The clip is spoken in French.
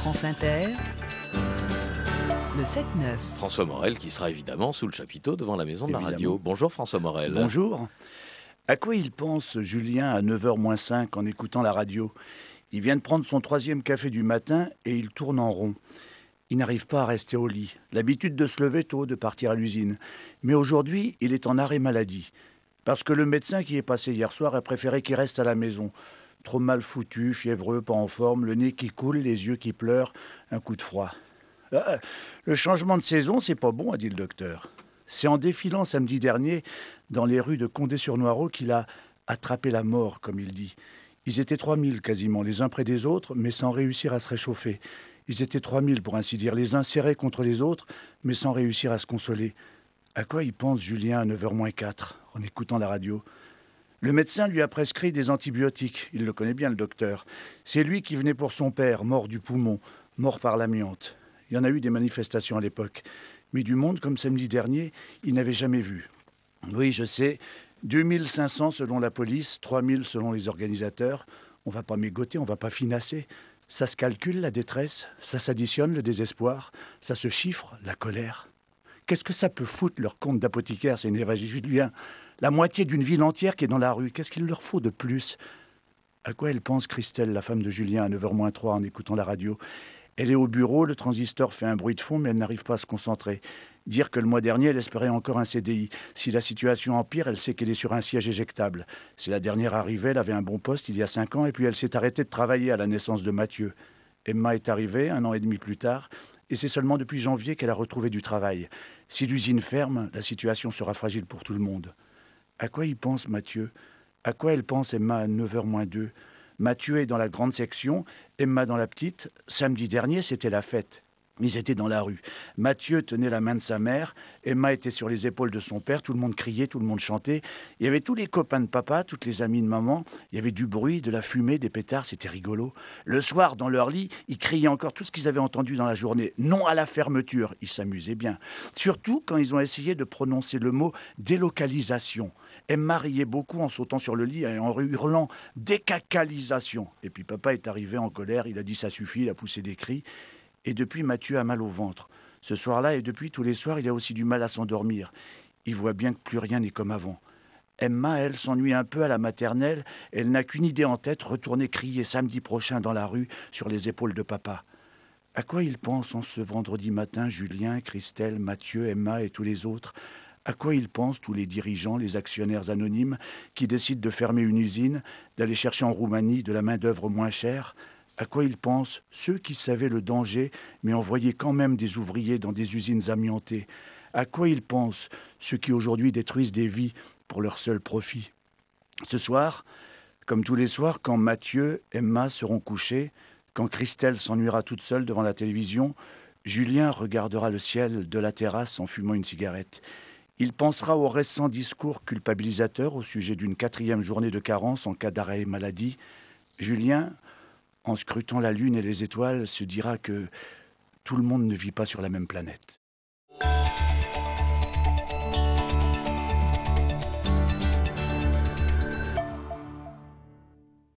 France Inter, le 7-9. François Morel qui sera évidemment sous le chapiteau devant la maison de la radio. Bonjour François Morel. Bonjour. À quoi il pense Julien à 9h 5 en écoutant la radio Il vient de prendre son troisième café du matin et il tourne en rond. Il n'arrive pas à rester au lit. L'habitude de se lever tôt, de partir à l'usine. Mais aujourd'hui, il est en arrêt maladie. Parce que le médecin qui est passé hier soir a préféré qu'il reste à la maison. Trop mal foutu, fiévreux, pas en forme, le nez qui coule, les yeux qui pleurent, un coup de froid. Euh, euh, le changement de saison, c'est pas bon, a dit le docteur. C'est en défilant samedi dernier dans les rues de Condé-sur-Noireau qu'il a attrapé la mort, comme il dit. Ils étaient 3000 quasiment, les uns près des autres, mais sans réussir à se réchauffer. Ils étaient 3000 pour ainsi dire, les uns serrés contre les autres, mais sans réussir à se consoler. À quoi y pense Julien à 9h moins 4 en écoutant la radio le médecin lui a prescrit des antibiotiques, il le connaît bien le docteur. C'est lui qui venait pour son père, mort du poumon, mort par l'amiante. Il y en a eu des manifestations à l'époque, mais du monde comme samedi dernier, il n'avait jamais vu. Oui, je sais, 2500 selon la police, 3000 selon les organisateurs. On va pas mégoter, on va pas finasser. Ça se calcule la détresse, ça s'additionne le désespoir, ça se chiffre la colère. Qu'est-ce que ça peut foutre leur compte d'apothicaire, ces de la moitié d'une ville entière qui est dans la rue. Qu'est-ce qu'il leur faut de plus À quoi elle pense Christelle, la femme de Julien, à 9h-3 en écoutant la radio Elle est au bureau, le transistor fait un bruit de fond, mais elle n'arrive pas à se concentrer. Dire que le mois dernier, elle espérait encore un CDI. Si la situation empire, elle sait qu'elle est sur un siège éjectable. C'est la dernière arrivée, elle avait un bon poste il y a cinq ans, et puis elle s'est arrêtée de travailler à la naissance de Mathieu. Emma est arrivée un an et demi plus tard, et c'est seulement depuis janvier qu'elle a retrouvé du travail. Si l'usine ferme, la situation sera fragile pour tout le monde. À quoi ils pense Mathieu À quoi elle pense Emma à 9h moins 2 Mathieu est dans la grande section, Emma dans la petite. Samedi dernier, c'était la fête. Ils étaient dans la rue. Mathieu tenait la main de sa mère, Emma était sur les épaules de son père, tout le monde criait, tout le monde chantait. Il y avait tous les copains de papa, toutes les amies de maman, il y avait du bruit, de la fumée, des pétards, c'était rigolo. Le soir, dans leur lit, ils criaient encore tout ce qu'ils avaient entendu dans la journée. Non à la fermeture, ils s'amusaient bien. Surtout quand ils ont essayé de prononcer le mot délocalisation. Emma riait beaucoup en sautant sur le lit et en hurlant décacalisation. Et puis papa est arrivé en colère, il a dit ça suffit, il a poussé des cris. Et depuis, Mathieu a mal au ventre. Ce soir-là et depuis, tous les soirs, il a aussi du mal à s'endormir. Il voit bien que plus rien n'est comme avant. Emma, elle, s'ennuie un peu à la maternelle. Elle n'a qu'une idée en tête, retourner crier samedi prochain dans la rue sur les épaules de papa. À quoi ils pensent en ce vendredi matin Julien, Christelle, Mathieu, Emma et tous les autres à quoi ils pensent tous les dirigeants, les actionnaires anonymes qui décident de fermer une usine, d'aller chercher en Roumanie de la main-d'œuvre moins chère À quoi ils pensent ceux qui savaient le danger mais envoyaient quand même des ouvriers dans des usines amiantées À quoi ils pensent ceux qui aujourd'hui détruisent des vies pour leur seul profit Ce soir, comme tous les soirs, quand Mathieu, Emma seront couchés, quand Christelle s'ennuiera toute seule devant la télévision, Julien regardera le ciel de la terrasse en fumant une cigarette. Il pensera au récent discours culpabilisateur au sujet d'une quatrième journée de carence en cas d'arrêt maladie. Julien, en scrutant la Lune et les étoiles, se dira que tout le monde ne vit pas sur la même planète.